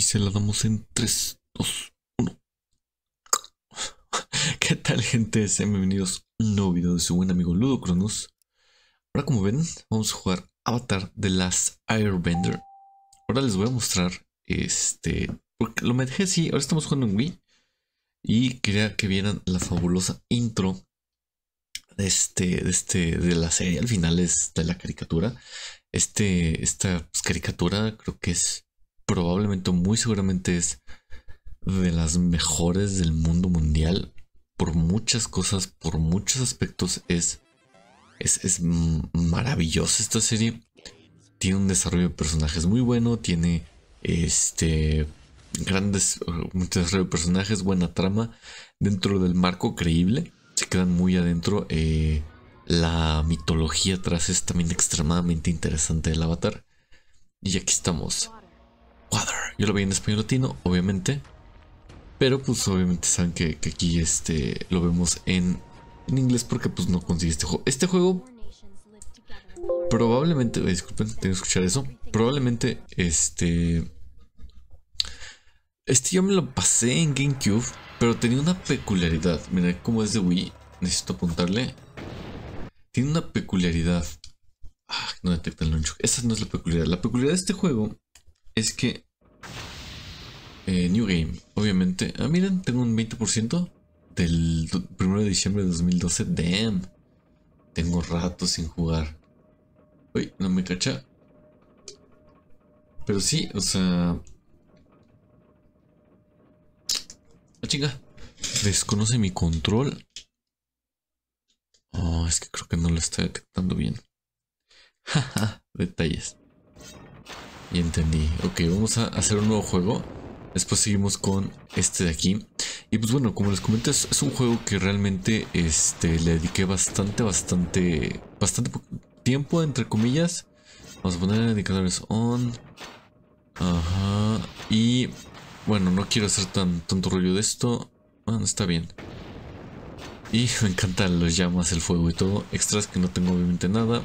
Y se la damos en 3, 2, 1. ¿Qué tal gente? Sean bienvenidos a un nuevo video de su buen amigo Ludo Cronos. Ahora como ven, vamos a jugar Avatar de Last Airbender. Ahora les voy a mostrar este... Porque lo me dejé así, ahora estamos jugando en Wii. Y quería que vieran la fabulosa intro de este, este, de la serie. Al final es de la caricatura. Este, esta caricatura creo que es probablemente, muy seguramente es de las mejores del mundo mundial. Por muchas cosas, por muchos aspectos, es, es, es maravillosa esta serie. Tiene un desarrollo de personajes muy bueno, tiene este grandes desarrollo de personajes, buena trama, dentro del marco creíble. Se quedan muy adentro. Eh, la mitología atrás es también extremadamente interesante del avatar. Y aquí estamos. Yo lo vi en español latino, obviamente. Pero pues obviamente saben que, aquí este, lo vemos en, en, inglés porque pues no consigue este juego. Este juego probablemente, eh, disculpen, tengo que escuchar eso. Probablemente este... Este yo me lo pasé en GameCube, pero tenía una peculiaridad. Mira cómo es de Wii. Necesito apuntarle. Tiene una peculiaridad. Ah, no detecta el launch. Esa no es la peculiaridad. La peculiaridad de este juego es que... Eh, New Game, obviamente. Ah, miren, tengo un 20% del 1 de diciembre de 2012. Damn. Tengo rato sin jugar. Uy, no me cacha. Pero sí, o sea... Ah, chinga. Desconoce mi control. Oh, es que creo que no lo está captando bien. Jaja, detalles. Y entendí. Ok, vamos a hacer un nuevo juego. Después seguimos con este de aquí. Y pues bueno, como les comenté, es, un juego que realmente este, le dediqué bastante, bastante, bastante tiempo, entre comillas. Vamos a poner indicadores on. Ajá. Y bueno, no quiero hacer tanto rollo de esto. Bueno, está bien. Y me encantan Los llamas, el fuego y todo. Extras que no tengo obviamente nada.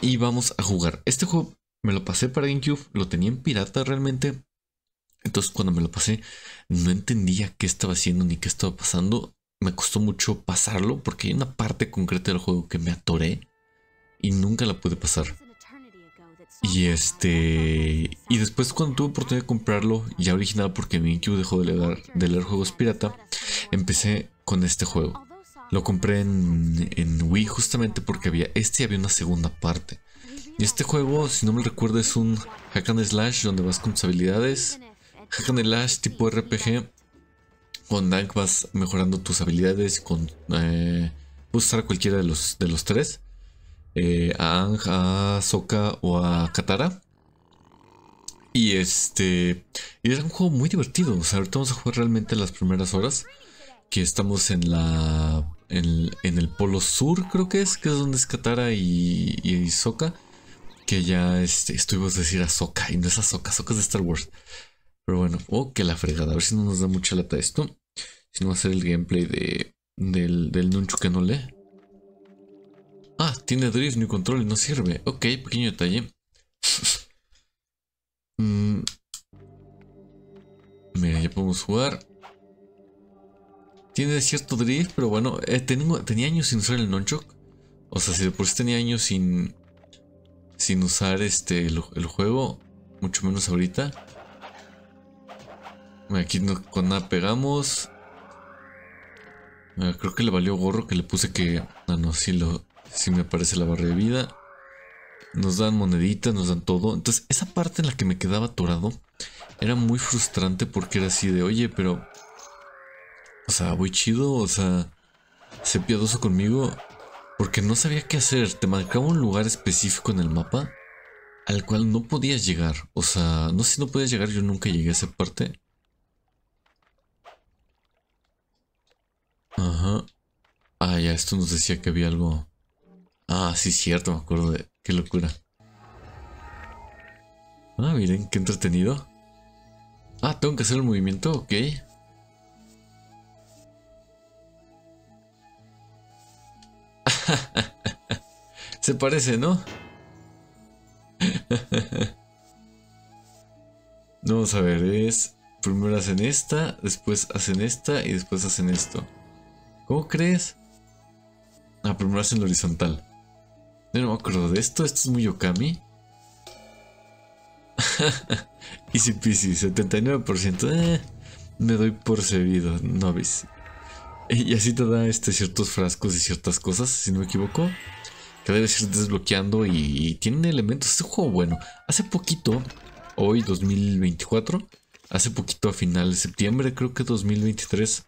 Y vamos a jugar. Este juego me lo pasé para GameCube, lo tenía en pirata realmente. Entonces cuando me lo pasé, no entendía qué estaba haciendo ni qué estaba pasando. Me costó mucho pasarlo porque hay una parte concreta del juego que me atoré y nunca la pude pasar. Y este. Y después, cuando tuve oportunidad de comprarlo, ya original, porque mi GameCube dejó de leer, juegos pirata, empecé con este juego. Lo compré en, en Wii justamente porque había este y había una segunda parte. Y este juego, si no me recuerdo, es un hack and slash donde vas con tus habilidades. Hack and slash tipo RPG. Con Dank vas mejorando tus habilidades. Con, eh, puedes usar a cualquiera de los, de los tres. Eh, a Ang, a o a Katara. Y este. Y era un juego muy divertido. O sea, ahorita vamos a jugar realmente las primeras horas. Que estamos en la. En, el polo sur, creo que es, que es donde es Katara y, y que ya este, estuvimos a decir Ahsoka y no es Ahsoka, Ahsoka es de Star Wars. Pero bueno, oh, que la fregada, a ver si no nos da mucha lata esto. Si no va a ser el gameplay de, del, del Nunchu que no lee. Ah, tiene drift ni control no sirve. Ok, pequeño detalle. Mm. Mira, ya podemos jugar. Tiene cierto drift, pero bueno, eh, tenía años sin usar el Nunchuk. O sea, si después por tenía años sin, sin usar este el, juego, mucho menos ahorita. Aquí con nada pegamos. Ah, creo que le valió gorro que le puse que... Ah, no, sí, lo, si me aparece la barra de vida. Nos dan moneditas, nos dan todo. Entonces, esa parte en la que me quedaba atorado era muy frustrante porque era así de, oye, pero... O sea, voy chido, o sea, sé piadoso conmigo porque no sabía qué hacer. Te marcaba un lugar específico en el mapa al cual no podías llegar. O sea, no sé si no podías llegar, yo nunca llegué a esa parte. Ajá. Ah, ya, esto nos decía que había algo. Ah, sí, cierto, me acuerdo de. Qué locura. Ah, miren, qué entretenido. Ah, tengo que hacer el movimiento, ok. Se parece, ¿no? Vamos a ver, es... Primero hacen esta, después hacen esta y después hacen esto. ¿Cómo crees? Ah, primero hacen lo horizontal. no me acuerdo de esto, esto es muy Okami. Easy peasy, 79%. Eh, me doy por servido, novice. Y así te da este, ciertos frascos y ciertas cosas, si no me equivoco. Que debe ir desbloqueando y, tiene tienen elementos. Este juego bueno. Hace poquito, hoy 2024, hace poquito a final de septiembre, creo que 2023,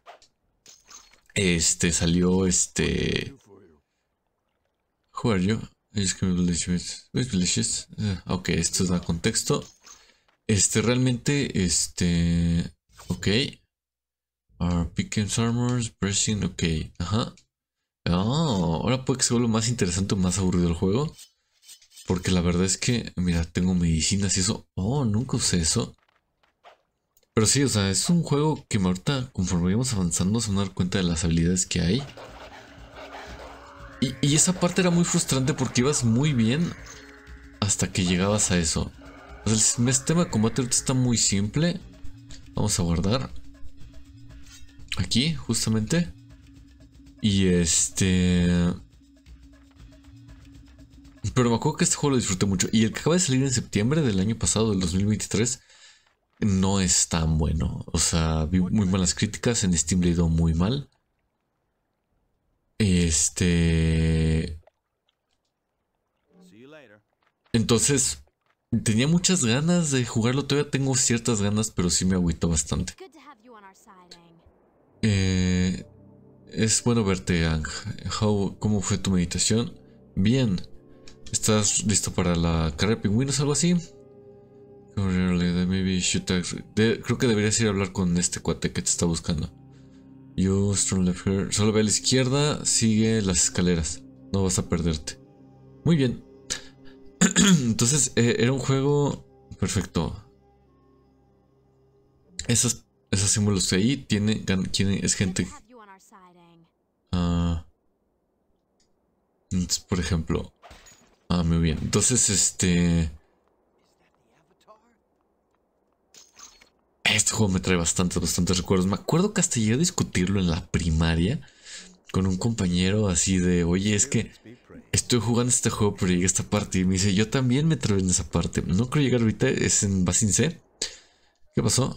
este salió este... Who are you? Ah, ok, esto da contexto. Este, realmente, este... Ok. Our armors, pressing, ok. Ajá. Ah, ahora puede que sea lo más interesante o más aburrido del juego. Porque la verdad es que, mira, tengo medicinas y eso. Oh, nunca usé eso. Pero sí, o sea, es un juego que ahorita, conforme vamos avanzando, se van a dar cuenta de las habilidades que hay. Y, esa parte era muy frustrante porque ibas muy bien hasta que llegabas a eso. el sistema de combate ahorita está muy simple. Vamos a guardar. Aquí, justamente. Y este... Pero me acuerdo que este juego lo disfruté mucho. Y el que acaba de salir en septiembre del año pasado, del 2023, no es tan bueno. O sea, vi muy malas críticas. En Steam le ido muy mal. Este. Entonces, tenía muchas ganas de jugarlo. Todavía tengo ciertas ganas, pero sí me agüito bastante. Eh, es bueno verte, Ang. ¿Cómo fue tu meditación? Bien. ¿Estás listo para la carrera de pingüinos o algo así? creo que deberías ir a hablar con este cuate que te está buscando. You Solo ve a la izquierda, sigue las escaleras. No vas a perderte. Muy bien. Entonces, eh, era un juego perfecto. Esas esos símbolos que ahí tiene, tiene es gente. Ah. por ejemplo. Ah, muy bien. Entonces, este. Este juego me trae bastantes, bastantes recuerdos. Me acuerdo que hasta llegué discutirlo en la primaria con un compañero así de, oye, es que estoy jugando este juego, pero llegué a esta parte. Y me dice, yo también me trae en esa parte. No creo llegar ahorita, es en Basin C. ¿Qué pasó?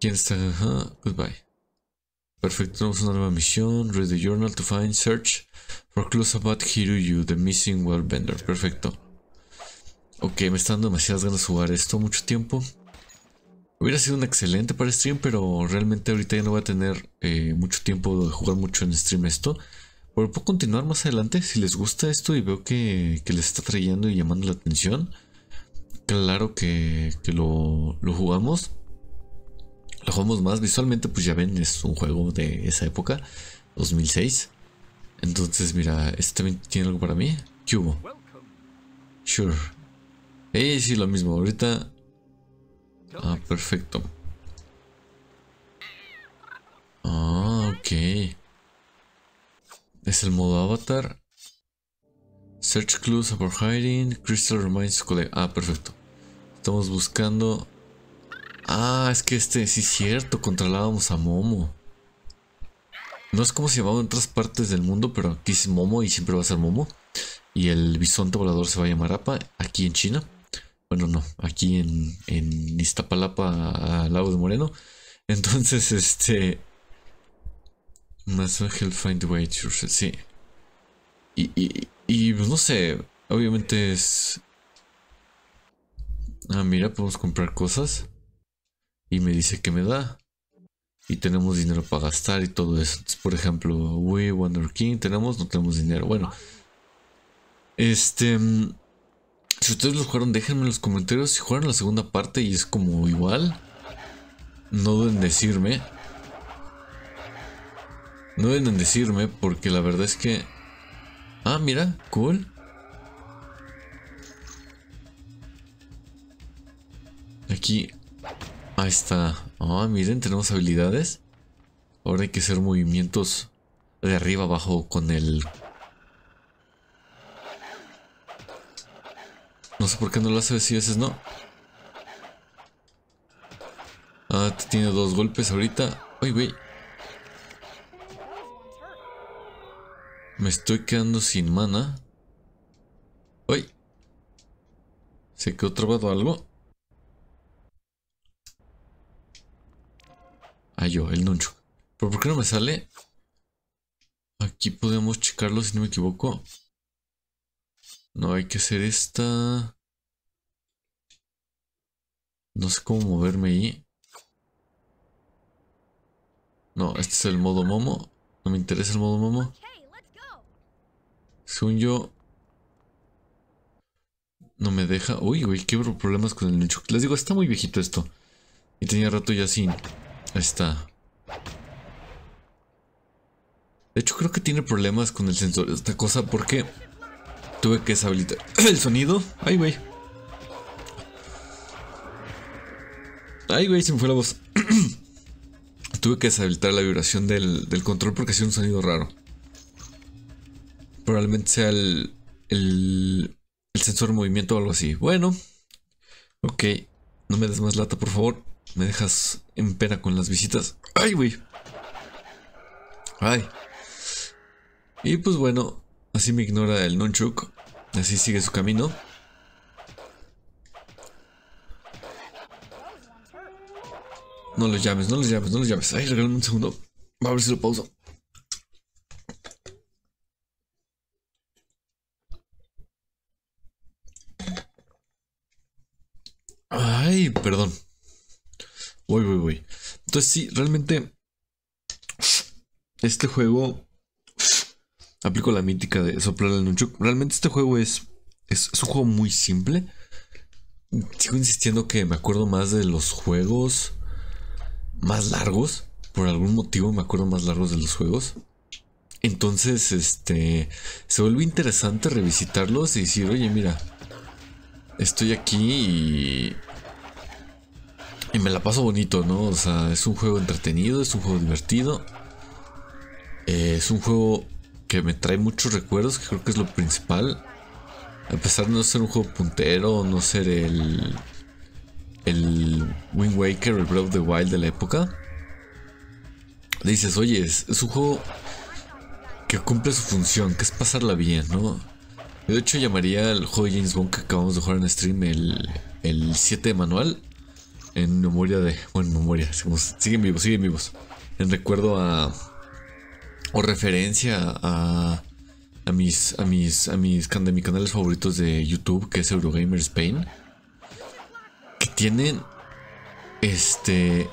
¿Quién está? goodbye. Perfecto, tenemos una nueva misión. Read the journal to find search for clues about Hiruyu, the missing world Perfecto. Ok, me están dando demasiadas ganas de jugar esto mucho tiempo. Hubiera sido un excelente para stream, pero realmente ahorita ya no voy a tener eh, mucho tiempo de jugar mucho en stream esto. Pero puedo continuar más adelante si les gusta esto y veo que, que les está trayendo y llamando la atención. Claro que, lo, lo jugamos lo jugamos más. Visualmente, pues ya ven, es un juego de esa época, 2006. Entonces, mira, ¿este también tiene algo para mí? cubo, Sure. Eh, sí, lo mismo. Ahorita... Ah, perfecto. Ah, ok. Es el modo avatar. Search clues for hiding. Crystal reminds Ah, perfecto. Estamos buscando Ah, es que este sí es cierto, controlábamos a Momo. No es como se llamaba en otras partes del mundo, pero aquí es Momo y siempre va a ser Momo. Y el bisonte volador se va a llamar APA aquí en China. Bueno, no, aquí en, Iztapalapa, al lago de Moreno. Entonces, este. Más ángel Find the Way to sí. Y, y pues no sé, obviamente es. Ah, mira, podemos comprar cosas y me dice que me da. Y tenemos dinero para gastar y todo eso. por ejemplo, We, Wonder King, tenemos, no tenemos dinero. Bueno, este. Mm, si ustedes lo jugaron, déjenme en los comentarios si jugaron la segunda parte y es como igual. No deben decirme. No deben decirme porque la verdad es que... Ah, mira, cool. Aquí Ahí está. Ah, miren, tenemos habilidades. Ahora hay que hacer movimientos de arriba abajo con el... No sé por qué no lo hace si a veces no. Ah, tiene dos golpes ahorita. Uy, güey. Me estoy quedando sin mana. Uy. ¿Se quedó trabado algo? Ah, yo, el nuncho. ¿Pero por qué no me sale? Aquí podemos checarlo si no me equivoco. No hay que hacer esta. No sé cómo moverme ahí. No, este es el modo momo. No me interesa el modo momo. Según yo... No me deja... Uy, uy, qué problemas con el nunchuk. Les digo, está muy viejito esto. Y tenía rato ya sin... Ahí está. De hecho, creo que tiene problemas con el sensor esta cosa porque tuve que deshabilitar el sonido. Ay, güey. Ay, güey, se me fue la voz. tuve que deshabilitar la vibración del, control porque hacía un sonido raro. Probablemente sea el, el, el sensor de movimiento o algo así. Bueno. Ok. No me des más lata, por favor. Me dejas en pena con las visitas. ¡Ay, güey! ¡Ay! Y pues bueno, así me ignora el nunchuk. Así sigue su camino. No los llames, no los llames, no los llames. Ay, regálame un segundo. Va a ver si lo pauso. Ay, perdón. Voy, voy, voy. Entonces sí, realmente este juego... Aplico la mítica de soplar el nunchuk. Realmente este juego es, es, es un juego muy simple. Sigo insistiendo que me acuerdo más de los juegos más largos. Por algún motivo me acuerdo más largos de los juegos. Entonces, este. Se vuelve interesante revisitarlos y decir, oye, mira. Estoy aquí y y me la paso bonito, ¿no? O sea, es un juego entretenido, es un juego divertido. Eh, es un juego que me trae muchos recuerdos, que creo que es lo principal. A pesar de no ser un juego puntero, no ser el. El Wind Waker, el Breath of the Wild de la época. Dices, oye, es, un juego que cumple su función, que es pasarla bien, ¿no? de hecho llamaría al juego de James Bond que acabamos de jugar en stream el, el 7 de manual en memoria de. Bueno, en memoria, siguen vivos, siguen vivos. En recuerdo a. O referencia a. A mis. A mis. A mis, de mis canales favoritos de YouTube, que es Eurogamer Spain. Que tienen. Este.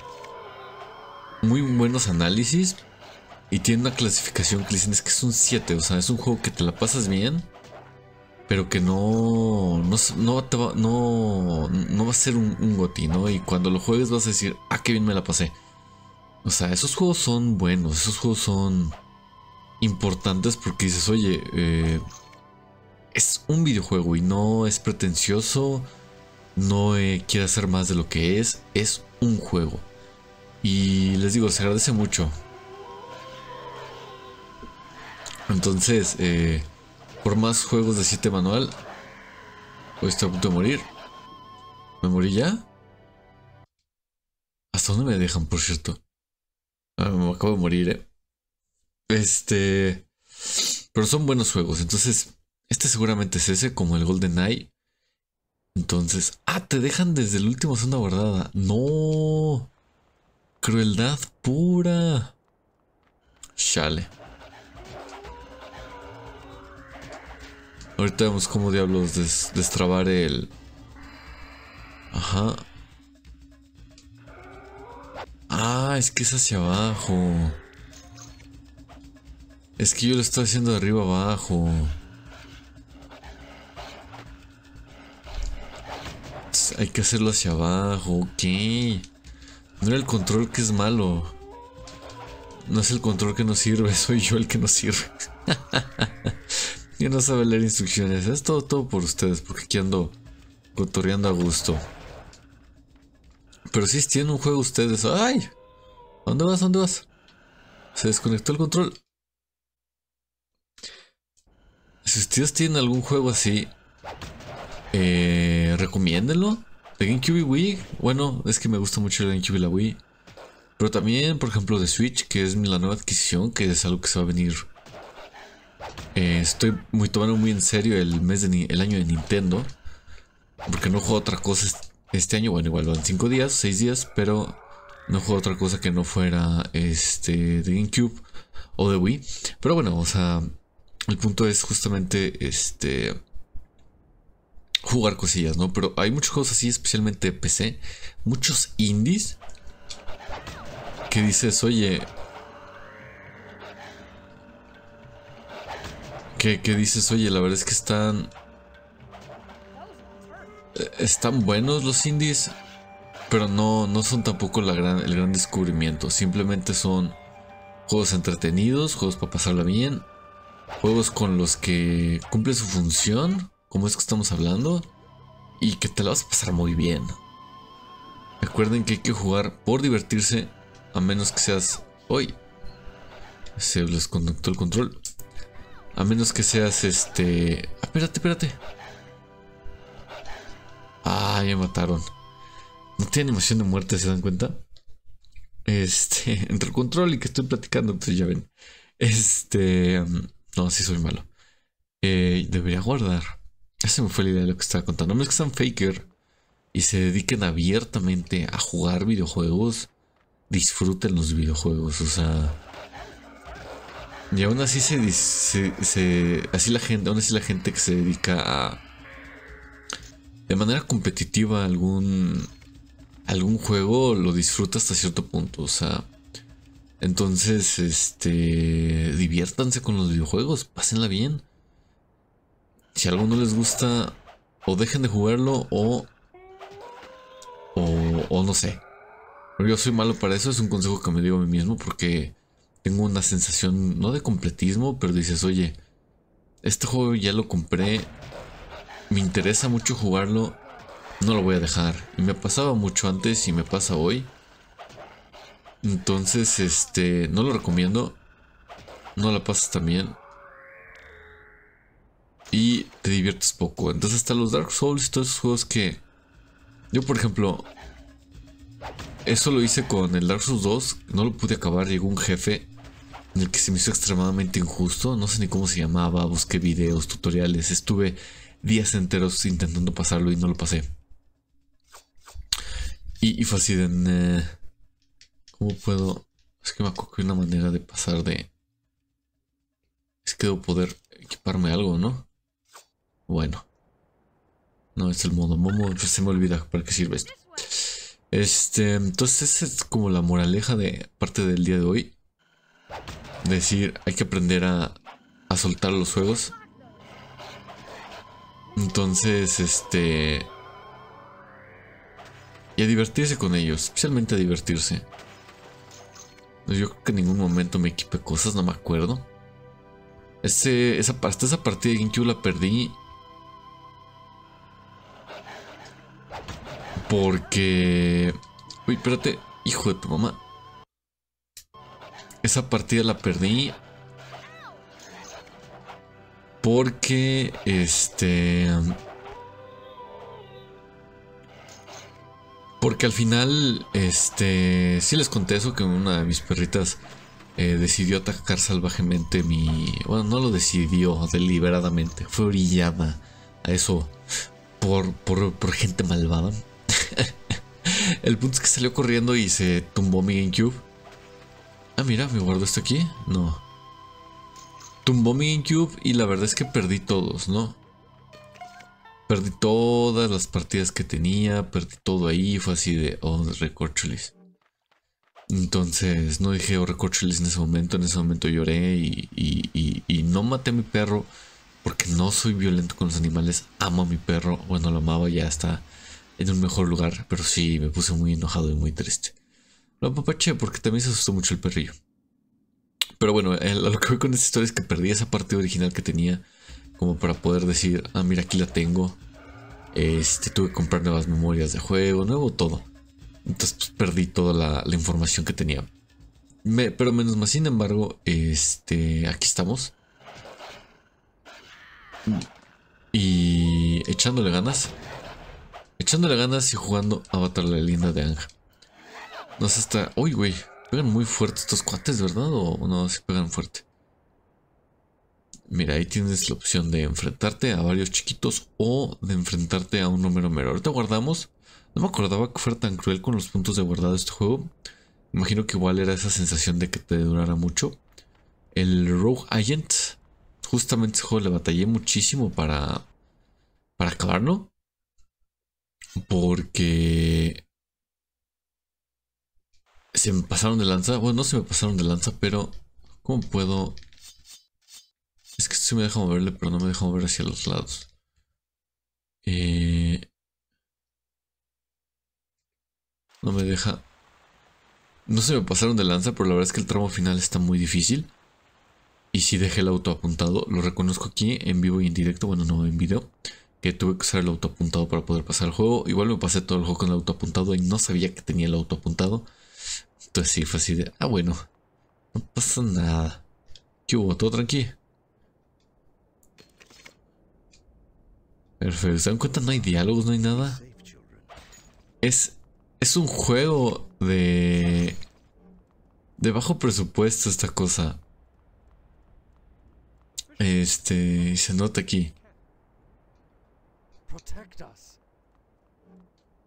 Muy buenos análisis. Y tiene una clasificación que dicen es que es un 7. O sea, es un juego que te la pasas bien pero que no no, va, a ser un, goti, ¿no? Y cuando lo juegues vas a decir, ah, qué bien me la pasé. O sea, esos juegos son buenos, esos juegos son importantes porque dices, oye, eh, es un videojuego y no es pretencioso, no eh, quiere hacer más de lo que es, es un juego. Y les digo, se agradece mucho. Entonces, eh, por más juegos de 7 manual. Hoy estoy a punto de morir. ¿Me morí ya? ¿Hasta dónde me dejan, por cierto? Ah, me acabo de morir, ¿eh? Este. Pero son buenos juegos. Entonces, este seguramente es ese, como el Golden Eye. Entonces. ¡Ah! Te dejan desde el último zona guardada. ¡No! Crueldad pura. Chale. Ahorita vemos cómo diablos destrabar el... Ajá. Ah, es que es hacia abajo. Es que yo lo estoy haciendo de arriba abajo. hay que hacerlo hacia abajo, ok. No era el control que es malo. No es el control que no sirve, soy yo el que no sirve. no sabe leer instrucciones. Es todo, todo por ustedes, porque aquí ando cotorreando a gusto. Pero si tienen un juego ustedes. ¡Ay! ¿Dónde vas? ¿Dónde vas? Se desconectó el control. Si ustedes tienen algún juego así, eh, recomiéndenlo. De GameCube Wii. Bueno, es que me gusta mucho el GameCube y la Wii. Pero también, por ejemplo, de Switch, que es la nueva adquisición, que es algo que se va a venir eh, estoy muy tomando muy en serio el mes de el año de Nintendo. Porque no juego otra cosa este año. Bueno, igual van 5 días, 6 días, pero no juego otra cosa que no fuera este de GameCube o de Wii. Pero bueno, o sea, el punto es justamente este jugar cosillas, ¿no? Pero hay muchos juegos así, especialmente PC, muchos indies que dices, "Oye, ¿Qué dices, oye, la verdad es que están... Eh, están buenos los indies, pero no, no son tampoco la gran, el gran descubrimiento. Simplemente son juegos entretenidos, juegos para pasarla bien, juegos con los que cumple su función, como es que estamos hablando, y que te la vas a pasar muy bien. Recuerden que hay que jugar por divertirse, a menos que seas hoy. Se les conectó el control. A menos que seas este... Ah, espérate, espérate. Ah, me mataron. No tiene emoción de muerte, ¿se dan cuenta? Este, entre control y que estoy platicando, pues ya ven. Este, mm, no, sí soy malo. Eh, debería guardar. Esa me fue la idea de lo que estaba contando. No es que sean faker y se dediquen abiertamente a jugar videojuegos, disfruten los videojuegos. O sea, y aún así se, así la gente, aún así la gente que se dedica a de manera competitiva algún algún juego lo disfruta hasta cierto punto, o sea, entonces este diviértanse con los videojuegos, pásenla bien. Si algo no les gusta o dejen de jugarlo o o, o no sé. Yo soy malo para eso, es un consejo que me digo a mí mismo porque tengo una sensación, no de completismo, pero dices, oye, este juego ya lo compré, me interesa mucho jugarlo, no lo voy a dejar. Y me pasaba mucho antes y me pasa hoy. Entonces, este, no lo recomiendo. No la pasas también. Y te diviertes poco. Entonces, hasta los Dark Souls y todos esos juegos que. Yo, por ejemplo, eso lo hice con el Dark Souls 2. No lo pude acabar. Llegó un jefe en el que se me hizo extremadamente injusto. No sé ni cómo se llamaba, busqué videos, tutoriales. Estuve días enteros intentando pasarlo y no lo pasé. Y, fue así de... ¿Cómo puedo...? Es que me acuerdo que una manera de pasar de... Es que debo poder equiparme algo, ¿no? Bueno. No, es el modo Momo. Pues se me olvida para qué sirve esto. Este, entonces esa es como la moraleja de parte del día de hoy decir, hay que aprender a, soltar los juegos. Entonces, este... Y a divertirse con ellos, especialmente a divertirse. Pues yo creo que en ningún momento me equipe cosas, no me acuerdo. Ese, esa, hasta esa partida de GameCube la perdí. Porque... Uy, espérate, hijo de tu mamá. Esa partida la perdí. Porque, este... Porque al final, este... si les conté eso que una de mis perritas eh, decidió atacar salvajemente mi... Bueno, no lo decidió deliberadamente. Fue orillada a eso por, por gente malvada. El punto es que salió corriendo y se tumbó mi GameCube. Ah, mira, me guardo esto aquí. No. Tumbó mi incube y la verdad es que perdí todos, ¿no? Perdí todas las partidas que tenía, perdí todo ahí, fue así de, oh, recorcholis. Entonces, no dije, oh, recorcholis en ese momento, en ese momento lloré y, y, no maté a mi perro porque no soy violento con los animales, amo a mi perro, bueno, lo amaba, ya está en un mejor lugar, pero sí, me puse muy enojado y muy triste. No, che porque también se asustó mucho el perrillo. Pero bueno, lo que voy con esta historia es que perdí esa parte original que tenía. Como para poder decir, ah, mira, aquí la tengo. Este, tuve que comprar nuevas memorias de juego, nuevo todo. Entonces pues, perdí toda la, información que tenía. pero menos más, sin embargo, este, aquí estamos. Y echándole ganas. Echándole ganas y jugando Avatar la linda de Anja. No sé hasta... Uy, güey. Pegan muy fuerte estos cuates, ¿verdad? O no, si pegan fuerte. Mira, ahí tienes la opción de enfrentarte a varios chiquitos o de enfrentarte a un número menor. Ahorita guardamos. No me acordaba que fuera tan cruel con los puntos de guardado este juego. Imagino que igual era esa sensación de que te durara mucho. El Rogue Agent. Justamente ese juego le batallé muchísimo para, para acabarlo. Porque se me pasaron de lanza. Bueno, no se me pasaron de lanza, pero... ¿Cómo puedo...? Es que se me deja moverle, pero no me deja mover hacia los lados. Eh... No me deja... No se me pasaron de lanza, pero la verdad es que el tramo final está muy difícil. Y si dejé el auto apuntado, lo reconozco aquí en vivo y en directo, bueno no en video, que tuve que usar el auto apuntado para poder pasar el juego. Igual me pasé todo el juego con el auto apuntado y no sabía que tenía el auto apuntado. Es sí, fue así de, ah bueno, no pasa nada. ¿Qué hubo? ¿Todo tranquilo? Perfecto, ¿se dan cuenta? No hay diálogos, no hay nada. Es, es un juego de... De bajo presupuesto esta cosa. Este, se nota aquí.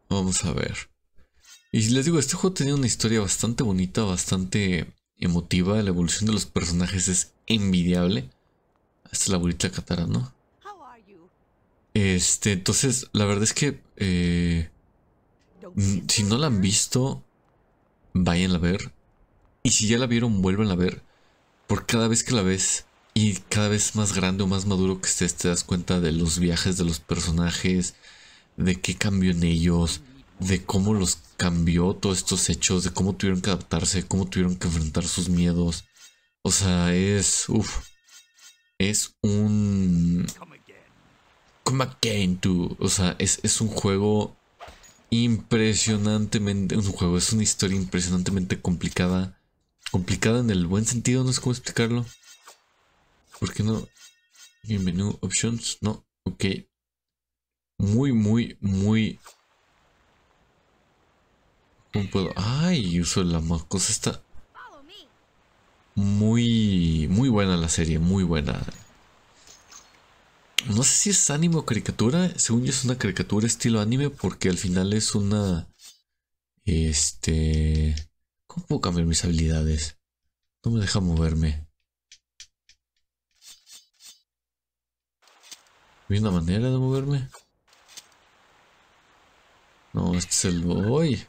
Vamos a ver. Y les digo, este juego tenía una historia bastante bonita, bastante emotiva. La evolución de los personajes es envidiable. Hasta la abuelita Katara, ¿no? Este, entonces, la verdad es que eh, si no la han visto, vayan a ver. Y si ya la vieron, vuelvan a ver. Por cada vez que la ves y cada vez más grande o más maduro que estés, te das cuenta de los viajes de los personajes, de qué cambio en ellos, de cómo los cambió todos estos hechos, de cómo tuvieron que adaptarse, cómo tuvieron que enfrentar sus miedos. O sea, es. Uf. Es un. Come again, tú. O sea, es, un juego impresionantemente. Un juego, es una historia impresionantemente complicada. Complicada en el buen sentido, no sé cómo explicarlo. ¿Por qué no? Bienvenido, options. No, ok. Muy, muy, muy puedo? Ay, uso de la cosa está muy muy buena la serie, muy buena. No sé si es anime o caricatura, según yo es una caricatura estilo anime porque al final es una este ¿Cómo puedo cambiar mis habilidades? No me deja moverme. ¿Hay una manera de moverme? No, este es el boy.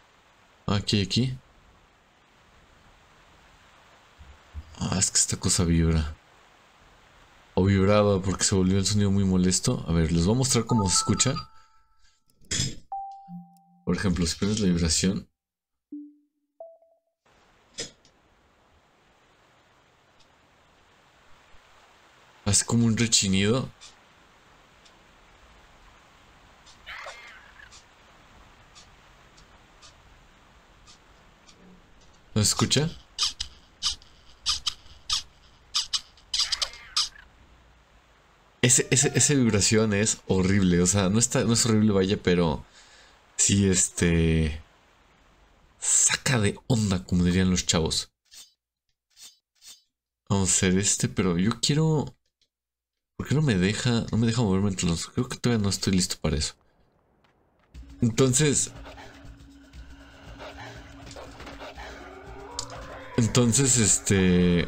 Aquí, aquí. Ah, es que esta cosa vibra. O vibraba porque se volvió el sonido muy molesto. A ver, les voy a mostrar cómo se escucha. Por ejemplo, si pones la vibración. Hace como un rechinido. ¿Nos escucha? Ese, esa vibración es horrible. O sea, no, está, no es horrible, vaya, pero sí, este. Saca de onda, como dirían los chavos. Vamos a hacer este, pero yo quiero. ¿Por qué no me deja? No me deja moverme entre los. Creo que todavía no estoy listo para eso. Entonces, Entonces, este.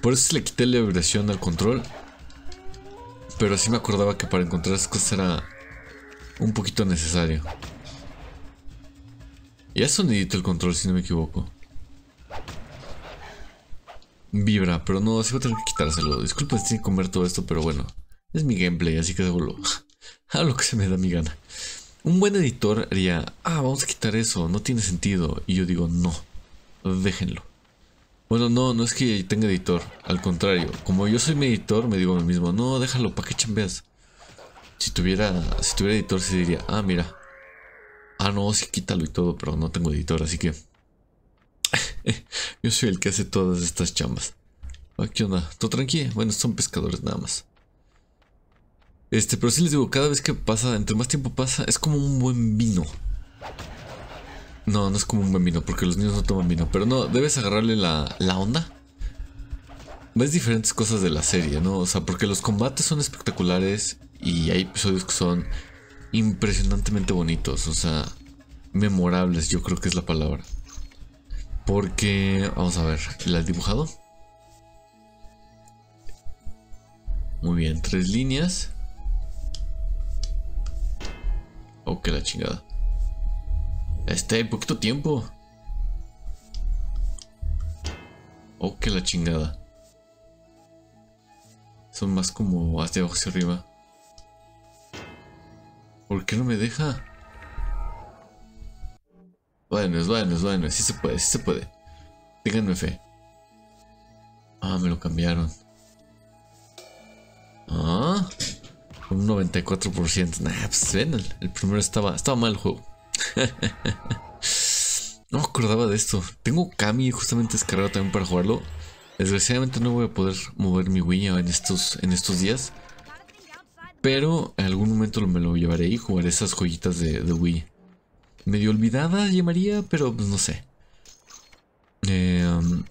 Por eso le quité la vibración al control. Pero sí me acordaba que para encontrar esas cosas era un poquito necesario. Y sonidito el control, si no me equivoco. Vibra, pero no, así voy a tener que quitárselo. Disculpen si comer todo esto, pero bueno. Es mi gameplay, así que hago lo, lo que se me da mi gana. Un buen editor diría, ah, vamos a quitar eso, no tiene sentido. Y yo digo, no, déjenlo. Bueno, no, no es que tenga editor. Al contrario, como yo soy mi editor, me digo a mí mismo, no, déjalo, ¿para que chambeas? Si tuviera, si tuviera editor, se diría, ah, mira. Ah, no, sí, quítalo y todo, pero no tengo editor, así que. yo soy el que hace todas estas chambas. Ah, ¿Qué onda? ¿Todo tranquilo? Bueno, son pescadores nada más. Este, pero sí les digo, cada vez que pasa, entre más tiempo pasa, es como un buen vino. No, no es como un buen vino, porque los niños no toman vino. Pero no, debes agarrarle la, la onda. Ves diferentes cosas de la serie, ¿no? O sea, porque los combates son espectaculares y hay episodios que son impresionantemente bonitos, o sea, memorables, yo creo que es la palabra. Porque, vamos a ver, ¿la has dibujado? Muy bien, tres líneas. Ok, oh, la chingada. Este, poquito tiempo. Oh, que la chingada. Son más como hacia abajo hacia arriba. ¿Por qué no me deja? Bueno, es bueno, bueno, sí se puede, sí se puede. Díganme fe. Ah, me lo cambiaron. Ah, un 94%. Nah, pues ven, el primero estaba, estaba mal el juego. no me acordaba de esto. Tengo Kami justamente descargado también para jugarlo. Desgraciadamente no voy a poder mover mi Wii en estos, en estos días. Pero en algún momento me lo llevaré y jugaré esas joyitas de, de Wii. Medio olvidada llamaría, pero pues no sé. Em,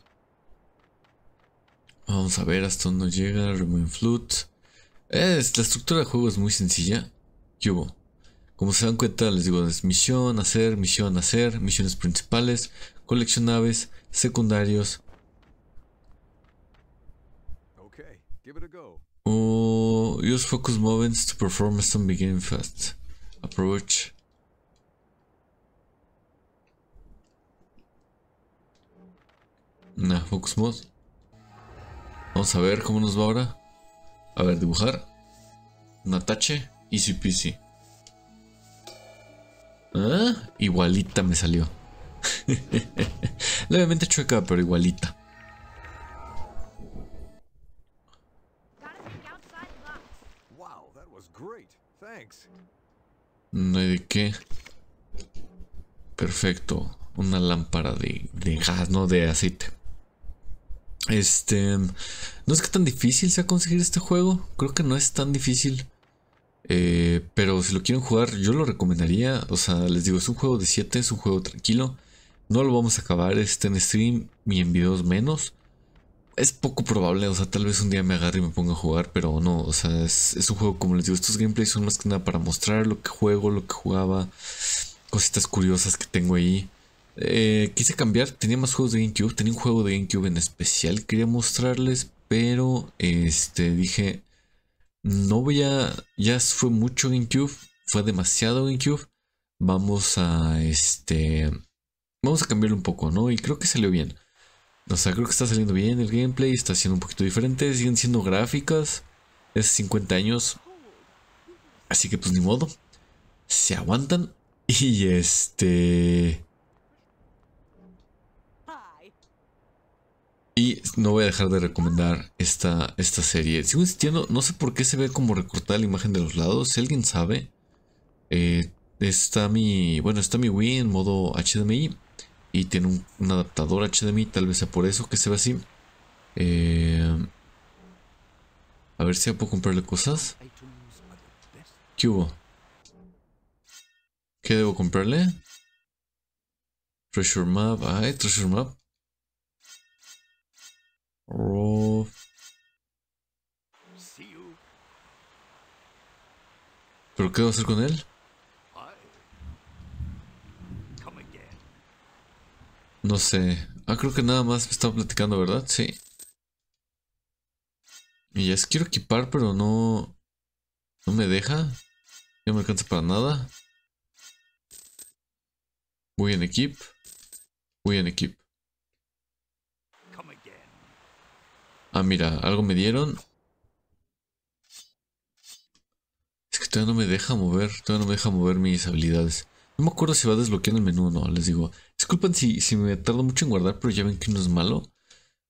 vamos a ver hasta dónde llega. Remove Flute. Eh, la estructura del juego es muy sencilla. ¿Qué como se dan cuenta, les digo, es misión, hacer, misión, hacer, misiones principales, coleccionables, secundarios. O oh, use focus movements to perform some beginning fast. Approach. Nah, focus mode. Vamos a ver cómo nos va ahora. A ver, dibujar. Un atache. Easy peasy. ¿Eh? igualita me salió. Levemente chueca, pero igualita. No hay de qué. Perfecto. Una lámpara de, de gas, no de aceite. Este. No es que tan difícil sea conseguir este juego. Creo que no es tan difícil. Eh, pero si lo quieren jugar, yo lo recomendaría. O sea, les digo, es un juego de 7, es un juego tranquilo. No lo vamos a acabar este en stream ni en videos menos. Es poco probable, o sea, tal vez un día me agarre y me ponga a jugar, pero no, o sea, es, un juego, como les digo, estos gameplays son más que nada para mostrar lo que juego, lo que jugaba, cositas curiosas que tengo ahí. Eh, quise cambiar, tenía más juegos de GameCube, tenía un juego de GameCube en especial, quería mostrarles, pero este dije, no voy a. Ya fue mucho GameCube. Fue demasiado GameCube. Vamos a este. Vamos a cambiarlo un poco, ¿no? Y creo que salió bien. O sea, creo que está saliendo bien el gameplay. Está siendo un poquito diferente. Siguen siendo gráficas. Es 50 años. Así que pues ni modo. Se aguantan. Y este. Y no voy a dejar de recomendar esta, esta serie. Sigo insistiendo, no sé por qué se ve como recortada la imagen de los lados. Si alguien sabe, eh, está mi. Bueno, está mi Wii en modo HDMI. Y tiene un, adaptador HDMI, tal vez sea por eso que se ve así. Eh, a ver si puedo comprarle cosas. ¿Qué hubo? ¿Qué debo comprarle? Treasure Map. Ay, Treasure Map. ¿Pero qué va a hacer con él? No sé. Ah, creo que nada más me estaba platicando, ¿verdad? Sí. Y ya es, quiero equipar, pero no... No me deja. No me alcanza para nada. Voy en equip. Voy en equip. Ah, mira, algo me dieron. Es que todavía no me deja mover, todavía no me deja mover mis habilidades. No me acuerdo si va a desbloquear el menú o no, les digo. Disculpen si, me tardo mucho en guardar, pero ya ven que no es malo.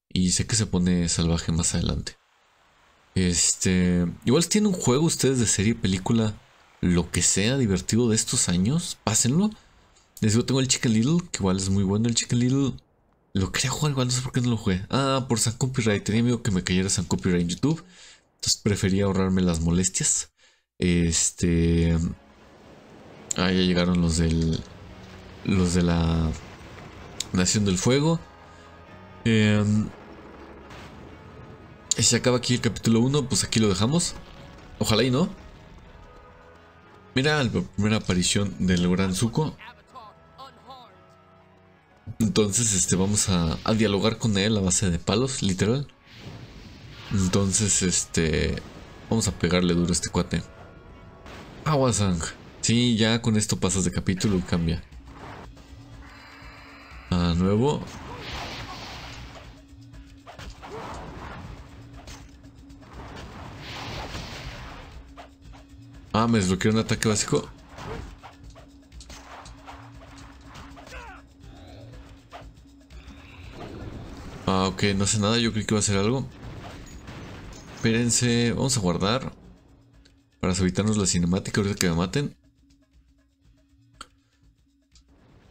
Y sé que se pone salvaje más adelante. Este. Igual si tienen un juego ustedes de serie, película, lo que sea divertido de estos años, pásenlo. Les digo, tengo el Chicken Little, que igual es muy bueno el Chicken Little. Lo quería jugar igual, no sé por qué no lo jugué. Ah, por San Copyright. Tenía miedo que me cayera San Copyright en YouTube. Entonces prefería ahorrarme las molestias. Este. Ah, ya llegaron los del. Los de la. Nación del Fuego. Em, se acaba aquí el capítulo 1, pues aquí lo dejamos. Ojalá y no. Mira la primera aparición del gran Zuko. Entonces, este, vamos a, dialogar con él a base de palos, literal. Entonces, este, vamos a pegarle duro a este cuate. Aguasang. Sí, ya con esto pasas de capítulo cambia. A nuevo. Ah, me desbloqueó un ataque básico. Ah, ok, no hace nada, yo creo que iba a hacer algo. Espérense, vamos a guardar. Para evitarnos la cinemática ahorita que me maten.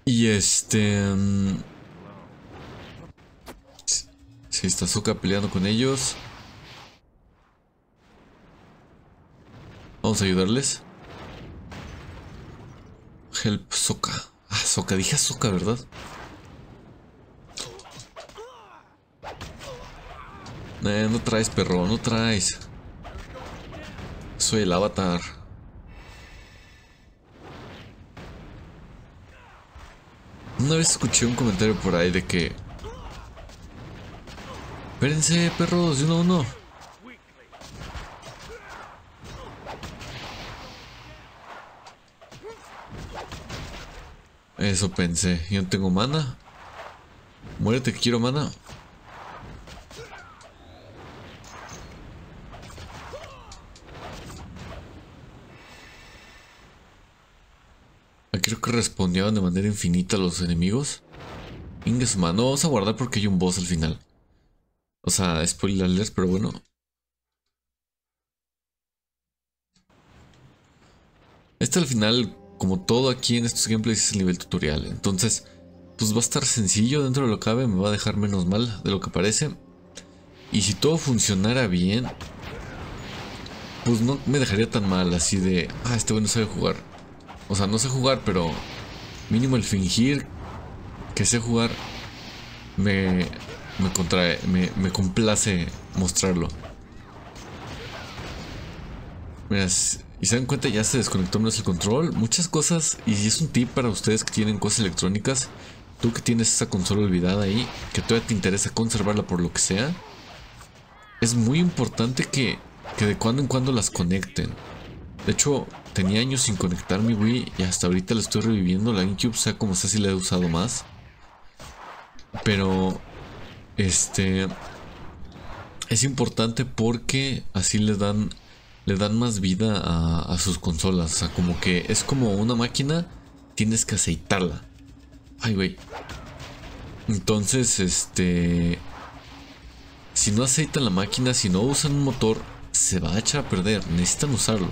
Y este... Mm, sí, está Zuka peleando con ellos. Vamos a ayudarles. Help Soka. Ah, Soka, dije Soka, ¿verdad? Eh, no traes, perro, no traes. Soy el avatar. Una vez escuché un comentario por ahí de que... Espérense, perros, de uno a uno. Eso pensé. Yo no tengo mana. Muérete que quiero mana. de manera infinita a los enemigos. Ingues, No, vamos a guardar porque hay un boss al final. O sea, spoiler alert, pero bueno. Este al final, como todo aquí en estos gameplays, es el nivel tutorial. Entonces, pues va a estar sencillo dentro de lo que cabe. Me va a dejar menos mal de lo que parece. Y si todo funcionara bien, pues no me dejaría tan mal así de, ah, este bueno sabe jugar. O sea, no sé jugar, pero mínimo el fingir que sé jugar me, contrae, me, complace mostrarlo. Mira, y se dan cuenta, ya se desconectó menos el control. Muchas cosas, y es un tip para ustedes que tienen cosas electrónicas. Tú que tienes esa consola olvidada ahí, que todavía te interesa conservarla por lo que sea. Es muy importante que, que de cuando en cuando las conecten. De hecho, tenía años sin conectar mi Wii y hasta ahorita la estoy reviviendo. La GameCube, sea como sea, si la he usado más. Pero, este, es importante porque así le dan, le dan más vida a, a sus consolas. O sea, como que es como una máquina, tienes que aceitarla. Ay, güey. Entonces, este, si no aceitan la máquina, si no usan un motor, se va a echar a perder. Necesitan usarlo.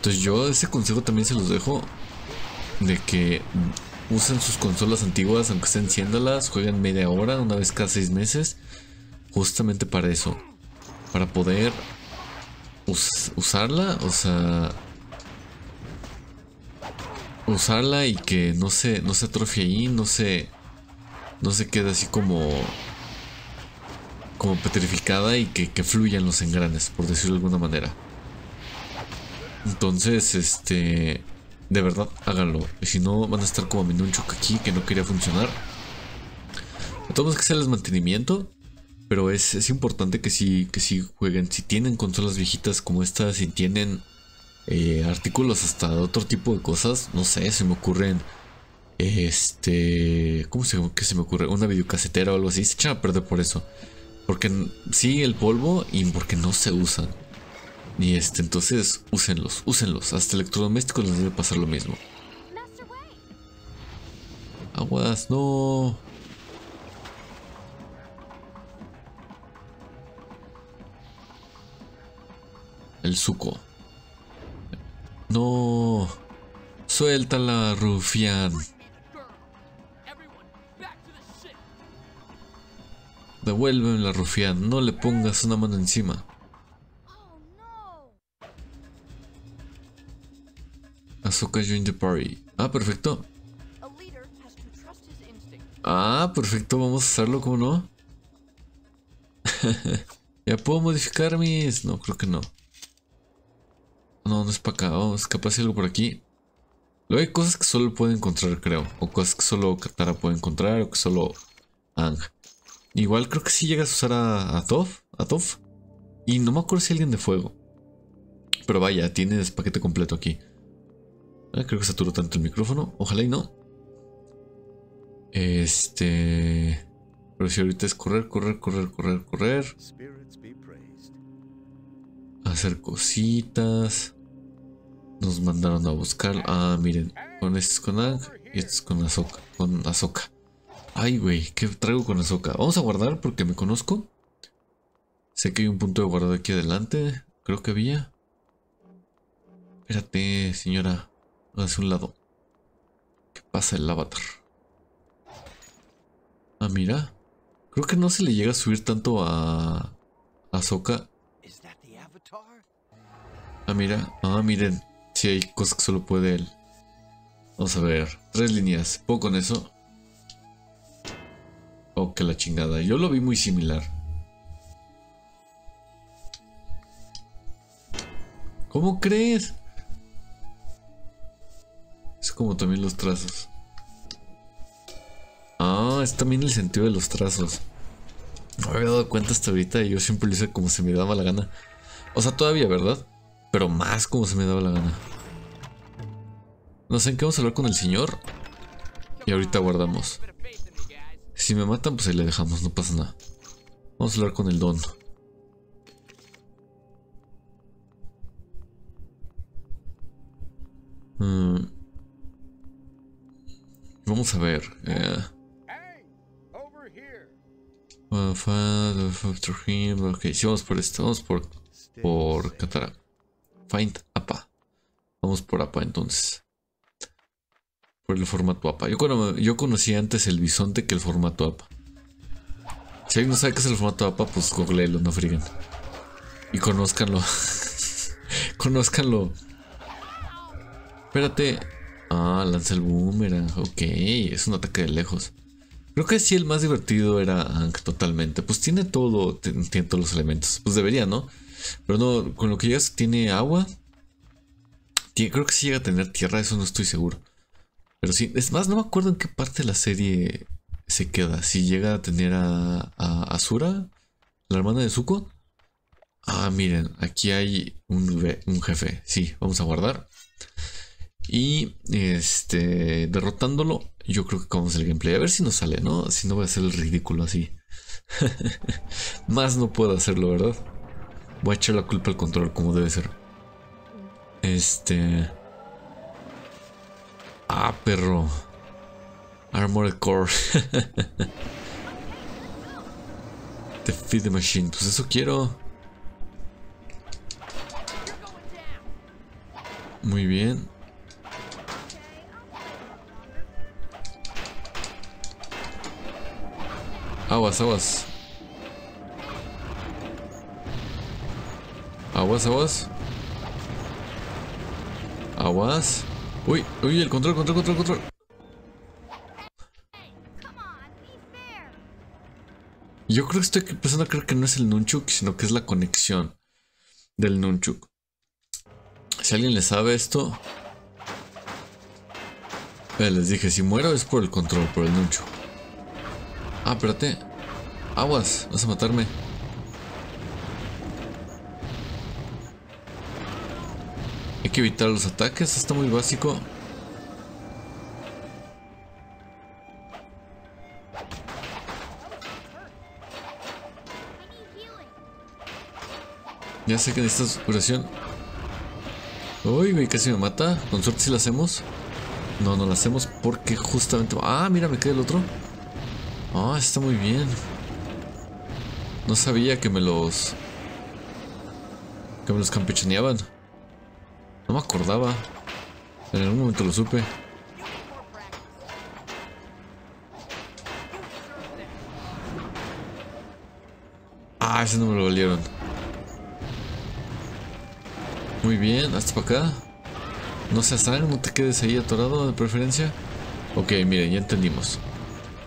Entonces yo ese consejo también se los dejo de que usen sus consolas antiguas, aunque estén las jueguen media hora, una vez cada seis meses, justamente para eso, para poder usarla, o sea, usarla y que no se, no se atrofie ahí, no se, no se quede así como, como petrificada y que, que fluyan los engranes, por decirlo de alguna manera. Entonces, este... De verdad, háganlo. Si no, van a estar como viendo un choque aquí que no quería funcionar. tenemos todos que hacerles mantenimiento. Pero es, importante que sí, que si jueguen. Si tienen consolas viejitas como estas si tienen eh, artículos hasta otro tipo de cosas, no sé, se me ocurren. Este. ¿Cómo se, qué se me ocurre? Una videocasetera o algo así. Se echan a perder por eso. Porque sí, el polvo y porque no se usan. Ni este, entonces úsenlos, úsenlos. Hasta electrodomésticos les debe pasar lo mismo. Aguas, no. El suco. No. suelta la rufián. Devuélveme la rufián, no le pongas una mano encima. Ah, perfecto. Ah, perfecto, vamos a hacerlo, ¿cómo no? ¿Ya puedo modificar mis...? No, creo que no. No, no es para acá. Vamos, capaz hay algo por aquí. Luego hay cosas que solo puede encontrar, creo. O cosas que solo Katara puede encontrar, o que solo Ang. Igual creo que sí llegas a usar a, a A Y no me acuerdo si alguien de fuego. Pero vaya, tiene paquete completo aquí. Eh, creo que saturó tanto el micrófono. Ojalá y no. Este. Pero si ahorita es correr, correr, correr, correr, correr. Hacer cositas. Nos mandaron a buscar. Ah, miren. Con este es con Ag y este es con Azoka. Con Ay, güey. ¿Qué traigo con Azoka? Vamos a guardar porque me conozco. Sé que hay un punto de guardado aquí adelante. Creo que había. Espérate, señora hacia un lado. ¿Qué pasa el avatar? Ah, mira. Creo que no se le llega a subir tanto a... A Soka. Ah, mira. Ah, miren. Si hay cosas que solo puede él. Vamos a ver. Tres líneas. ¿Puedo con eso? Oh, que la chingada. Yo lo vi muy similar. ¿Cómo crees? como también los trazos. Ah, es también el sentido de los trazos. No me había dado cuenta hasta ahorita y yo siempre lo hice como se me daba la gana. O sea, todavía, ¿verdad? Pero más como se me daba la gana. No sé en qué vamos a hablar con el señor. Y ahorita guardamos. Si me matan, pues ahí le dejamos, no pasa nada. Vamos a hablar con el don. Mmm vamos a ver. Eh, si vamos por esto, vamos por, por Find APA. Vamos por APA entonces. Por el formato APA. Yo, conocí antes el bisonte que el formato APA. Si alguien no sabe qué es el formato APA, pues googleenlo, no frigan. Y conózcanlo. conózcanlo. Espérate, Ah, lanza el boomerang. Ok, es un ataque de lejos. Creo que sí, el más divertido era Ankh totalmente. Pues tiene todo, tiene todos los elementos. Pues debería, ¿no? Pero no, con lo que llegas tiene agua. creo que sí llega a tener tierra, eso no estoy seguro. Pero sí, es más, no me acuerdo en qué parte de la serie se queda. Si llega a tener a, Asura, Azura, la hermana de Zuko. Ah, miren, aquí hay un jefe. Sí, vamos a guardar. Y este, derrotándolo, yo creo que acabamos el gameplay. A ver si nos sale, ¿no? Si no voy a hacer el ridículo así. Más no puedo hacerlo, ¿verdad? Voy a echar la culpa al control, como debe ser. Este. Ah, perro. Armored Core. Defeat the Machine. Pues eso quiero. Muy bien. Aguas, aguas. Aguas, aguas. Aguas. Uy, uy, el control, control, control, control. Yo creo que estoy empezando a creer que no es el Nunchuk, sino que es la conexión del Nunchuk. Si alguien le sabe esto... Eh, les dije, si muero es por el control, por el Nunchuk. Ah, espérate. Aguas, vas a matarme. Hay que evitar los ataques, está muy básico. Ya sé que necesitas curación. Uy, casi me mata. Con suerte si la hacemos. No, no la hacemos porque justamente... Ah, mira, me queda el otro. Ah, está muy bien. No sabía que me los... Que me los campechaneaban. No me acordaba. En algún momento lo supe. Ah, ese no me lo valieron. Muy bien, hasta para acá. No seas tan, no te quedes ahí atorado de preferencia. Ok, miren, ya entendimos.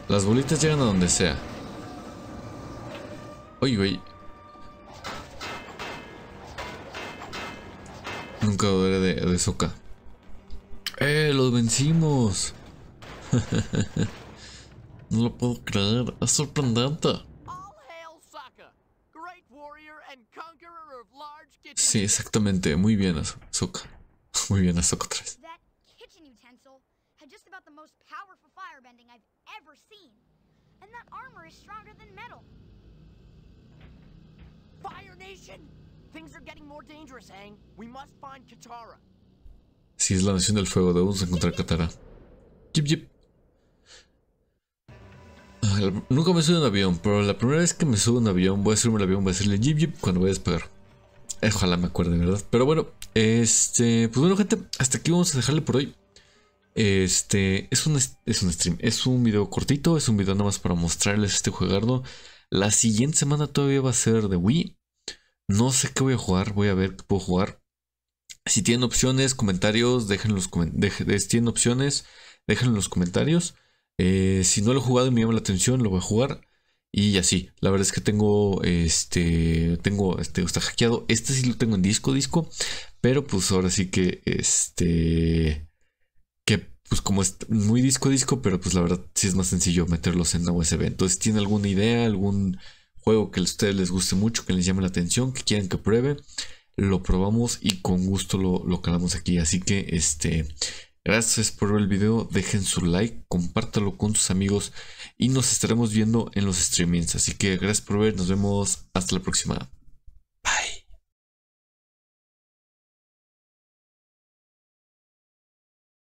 Las bolitas llegan a donde sea. Uy, güey. Nunca dudé de, Soka. ¡Eh! ¡Los vencimos! no lo puedo creer. Es Sí, exactamente. Muy bien, Soka. Muy bien, Soka 3. Si es la nación del fuego, debemos encontrar Katara. Ah, nunca me subo a un avión, pero la primera vez que me subo a un avión voy a subirme al avión, voy a decirle jip jip cuando voy a despegar. Eh, ojalá me acuerde, ¿verdad? Pero bueno, este. Pues bueno, gente, hasta aquí vamos a dejarle por hoy. Este es un, es un stream, es un video cortito, es un video nada más para mostrarles este juegardo. La siguiente semana todavía va a ser de Wii. No sé qué voy a jugar, voy a ver qué puedo jugar. Si tienen opciones, comentarios, dejen los eh, opciones, en los comentarios. Eh, si no lo he jugado y me llama la atención, lo voy a jugar. Y así, la verdad es que tengo este, tengo este, está hackeado. Este sí lo tengo en disco, disco, pero pues ahora sí que este, pues como es muy disco disco, pero pues la verdad sí es más sencillo meterlos en la USB. Entonces, ¿tiene alguna idea, algún juego que a ustedes les guste mucho, que les llame la atención, que quieran que pruebe? Lo probamos y con gusto lo, lo calamos aquí. Así que, este, gracias por ver el video, dejen su like, compártalo con sus amigos y nos estaremos viendo en los streamings. Así que gracias por ver, nos vemos, hasta la próxima.